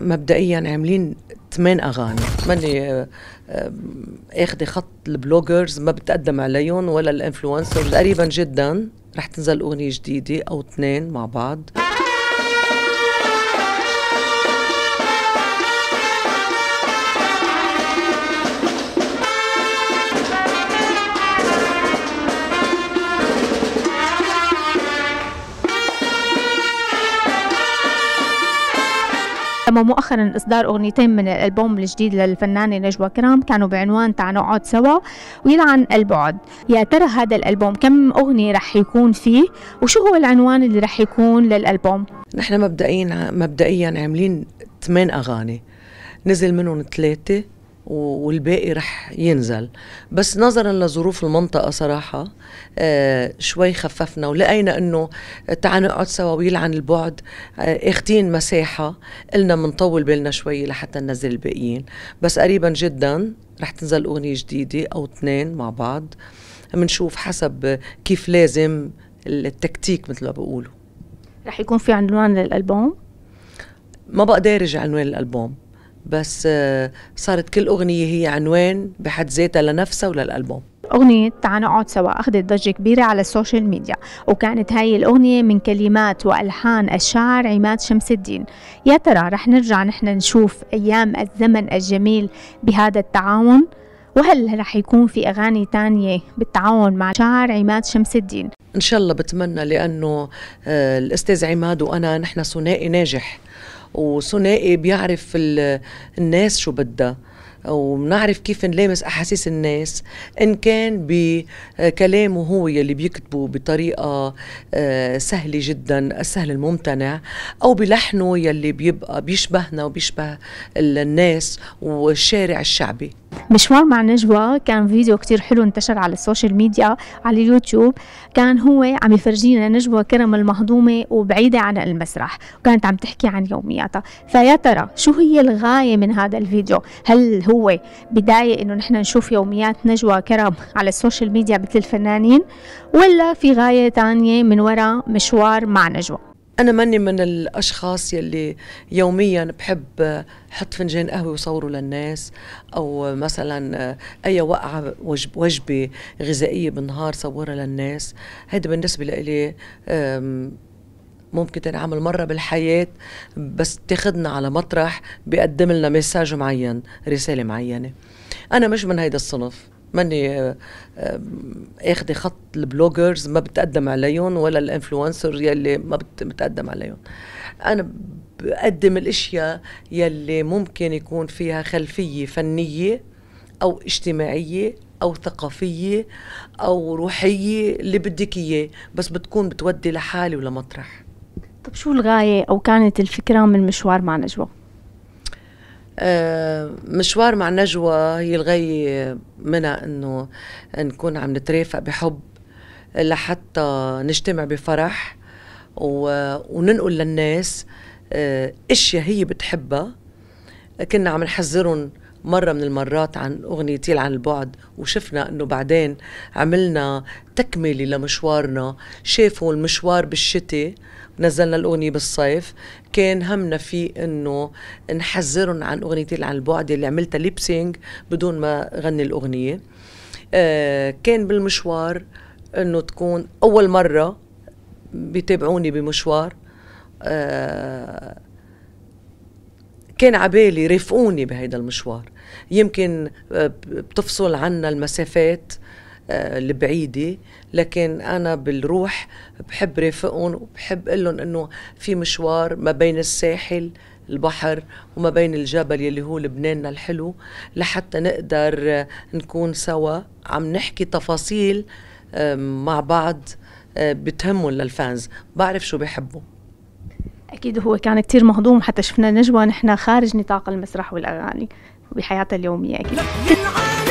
مبدئيا عاملين ثمان اغاني ماني آه، آه، اخدي خط البلوجرز ما بتقدم عليهم ولا الانفلونسرز قريبا جدا رح تنزل اغنيه جديده او اثنين مع بعض تم مؤخرا إصدار أغنيتين من الألبوم الجديد للفنانة نجوى كرام كانوا بعنوان تعال نقعد سوا ويلعن البعد يا ترى هذا الألبوم كم أغنية رح يكون فيه وشو هو العنوان اللي رح يكون للألبوم نحن مبدئيا مبدئيا عاملين ثمان أغاني نزل منهم ثلاثة والباقي رح ينزل بس نظرا لظروف المنطقه صراحه آه شوي خففنا ولقينا انه تعال نقعد سوا ويلعن البعد آه مساحه قلنا منطول بالنا شوي لحتى ننزل الباقيين بس قريبا جدا رح تنزل اغنيه جديده او اثنين مع بعض بنشوف حسب كيف لازم التكتيك مثل ما بقولوا رح يكون في عنوان للالبوم ما بقى دارج عنوان الالبوم بس آه، صارت كل أغنية هي عنوان بحد ذاتها لنفسها وللألبوم أغنية تعا نقعد سوا أخذت ضجة كبيرة على السوشيال ميديا وكانت هاي الأغنية من كلمات وألحان الشاعر عماد شمس الدين يا ترى رح نرجع نحن نشوف أيام الزمن الجميل بهذا التعاون وهل رح يكون في أغاني تانية بالتعاون مع شاعر عماد شمس الدين إن شاء الله بتمنى لأنه آه، الأستاذ عماد وأنا نحن ثنائي ناجح وثنائي إيه بيعرف الناس شو بدها وبنعرف كيف نلامس احاسيس الناس ان كان بكلامه هو يلي بيكتبه بطريقه آه، سهله جدا السهل الممتنع او بلحنه يلي بيبقى بيشبهنا وبيشبه الناس والشارع الشعبي مشوار مع نجوى كان فيديو كتير حلو انتشر على السوشيال ميديا على اليوتيوب كان هو عم يفرجينا نجوى كرم المهضومة وبعيدة عن المسرح وكانت عم تحكي عن يومياتها فيا ترى شو هي الغاية من هذا الفيديو هل هو بداية انه نحن نشوف يوميات نجوى كرم على السوشيال ميديا مثل الفنانين ولا في غاية تانية من وراء مشوار مع نجوى انا ماني من الاشخاص يلي يوميا بحب حط فنجان قهوه وصوره للناس او مثلا اي وقعه وجبه غذائيه بالنهار صورها للناس هيدا بالنسبه لي ممكن تنعمل مرة بالحياة بس تاخدنا على مطرح بيقدم لنا مساج معين رسالة معينة أنا مش من هيدا الصنف ماني آه، آه، اخذه خط البلوجرز ما بتقدم عليهم ولا الانفلونسرز يلي ما بتقدم عليهم انا بقدم الاشياء يلي ممكن يكون فيها خلفيه فنيه او اجتماعيه او ثقافيه او روحيه اللي بدك اياه بس بتكون بتودي لحالي ولمطرح طب شو الغايه او كانت الفكره من مشوار مع نجوى آه، مشوار مع نجوى هي الغي منها انه نكون عم نترافق بحب لحتى نجتمع بفرح وننقل للناس آه، اشياء هي بتحبها كنا عم نحذرهم مرة من المرات عن أغنية يطيل عن البعد وشفنا أنه بعدين عملنا تكملة لمشوارنا شافوا المشوار بالشتي نزلنا الأغنية بالصيف كان همنا في أنه نحذرهم عن أغنية يطيل عن البعد اللي عملتها ليبسينج بدون ما غني الأغنية آه كان بالمشوار أنه تكون أول مرة بيتابعوني بمشوار آه كان عبالي رافقوني بهيدا المشوار يمكن آه، بتفصل عنا المسافات آه، البعيدة لكن أنا بالروح بحب رافقهم وبحب أقول لهم إنه في مشوار ما بين الساحل البحر وما بين الجبل يلي هو لبناننا الحلو لحتى نقدر آه، نكون سوا عم نحكي تفاصيل مع بعض بتهمهم للفانز بعرف شو بحبوا أكيد هو كان كتير مهضوم حتى شفنا نجوى نحن خارج نطاق المسرح والأغاني بحياتها اليومية أكيد